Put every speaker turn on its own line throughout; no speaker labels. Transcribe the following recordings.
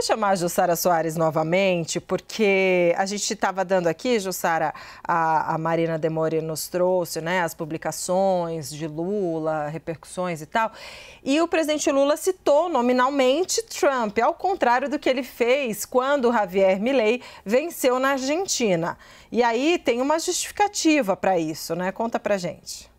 vou chamar a Jussara Soares novamente, porque a gente estava dando aqui, Jussara, a, a Marina Demore nos trouxe né, as publicações de Lula, repercussões e tal. E o presidente Lula citou nominalmente Trump, ao contrário do que ele fez quando Javier Milei venceu na Argentina. E aí tem uma justificativa para isso, né? Conta pra gente.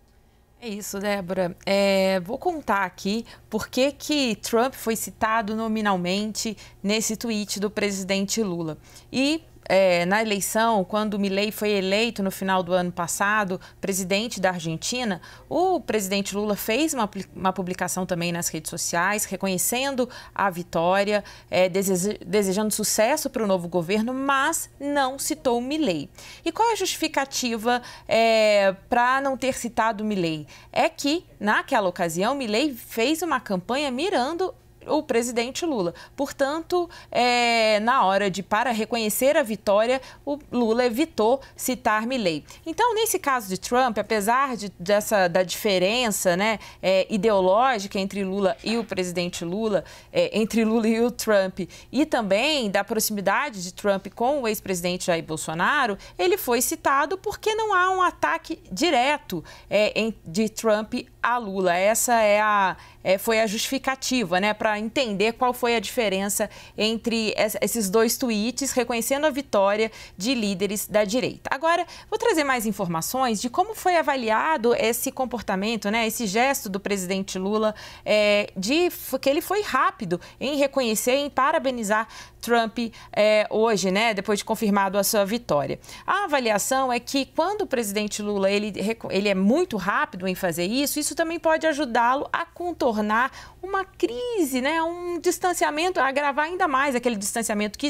É isso, Débora. É, vou contar aqui por que, que Trump foi citado nominalmente nesse tweet do presidente Lula. E é, na eleição, quando Milei foi eleito no final do ano passado, presidente da Argentina, o presidente Lula fez uma, uma publicação também nas redes sociais, reconhecendo a vitória, é, dese desejando sucesso para o novo governo, mas não citou Milei. E qual é a justificativa é, para não ter citado Milei? É que, naquela ocasião, Milei fez uma campanha mirando o presidente Lula. Portanto, é, na hora de para reconhecer a vitória, o Lula evitou citar Milley. Então, nesse caso de Trump, apesar de, dessa da diferença né, é, ideológica entre Lula e o presidente Lula, é, entre Lula e o Trump, e também da proximidade de Trump com o ex-presidente Jair Bolsonaro, ele foi citado porque não há um ataque direto é, em, de Trump a Lula. Essa é a é, foi a justificativa, né, para entender qual foi a diferença entre esses dois tweets, reconhecendo a vitória de líderes da direita. Agora, vou trazer mais informações de como foi avaliado esse comportamento, né, esse gesto do presidente Lula, é, de que ele foi rápido em reconhecer, em parabenizar Trump é, hoje, né, depois de confirmado a sua vitória. A avaliação é que quando o presidente Lula ele, ele é muito rápido em fazer isso, isso também pode ajudá-lo a contornar tornar uma crise, né, um distanciamento, agravar ainda mais aquele distanciamento que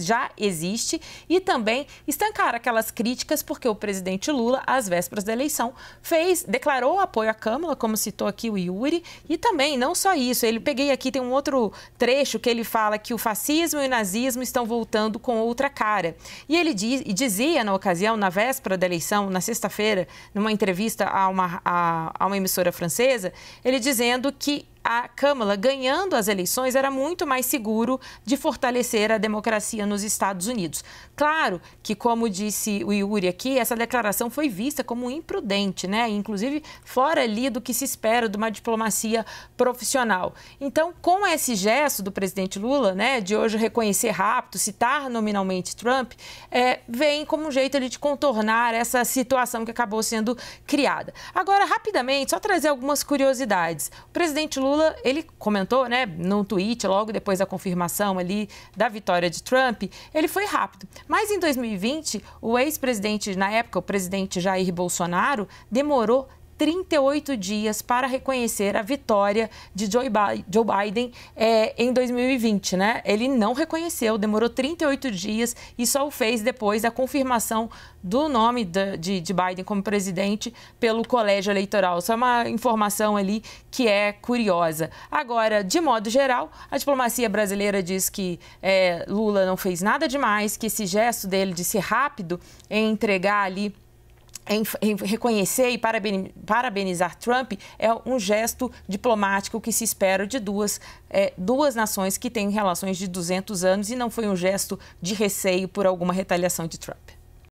já, existe e também estancar aquelas críticas, porque o presidente Lula, às vésperas da eleição, fez, declarou apoio à Câmara, como citou aqui o Yuri, e também, não só isso, ele peguei aqui, tem um outro trecho que ele fala que o fascismo e o nazismo estão voltando com outra cara. E ele diz, e dizia na ocasião, na véspera da eleição, na sexta-feira, numa entrevista a uma, a, a uma emissora francesa, ele dizendo dizendo que a Câmara ganhando as eleições era muito mais seguro de fortalecer a democracia nos Estados Unidos. Claro que, como disse o Yuri aqui, essa declaração foi vista como imprudente, né? Inclusive fora ali do que se espera de uma diplomacia profissional. Então, com esse gesto do presidente Lula, né, de hoje reconhecer rápido, citar nominalmente Trump, é, vem como um jeito ali de contornar essa situação que acabou sendo criada. Agora, rapidamente, só trazer algumas curiosidades. O presidente Lula Lula, ele comentou, né, num tweet logo depois da confirmação ali da vitória de Trump, ele foi rápido. Mas em 2020, o ex-presidente, na época, o presidente Jair Bolsonaro, demorou 38 dias para reconhecer a vitória de Joe Biden é, em 2020, né? Ele não reconheceu, demorou 38 dias e só o fez depois da confirmação do nome de, de, de Biden como presidente pelo colégio eleitoral. Só uma informação ali que é curiosa. Agora, de modo geral, a diplomacia brasileira diz que é, Lula não fez nada demais, que esse gesto dele de ser rápido em entregar ali em, em, reconhecer e paraben, parabenizar Trump é um gesto diplomático que se espera de duas, é, duas nações que têm relações de 200 anos e não foi um gesto de receio por alguma retaliação de Trump.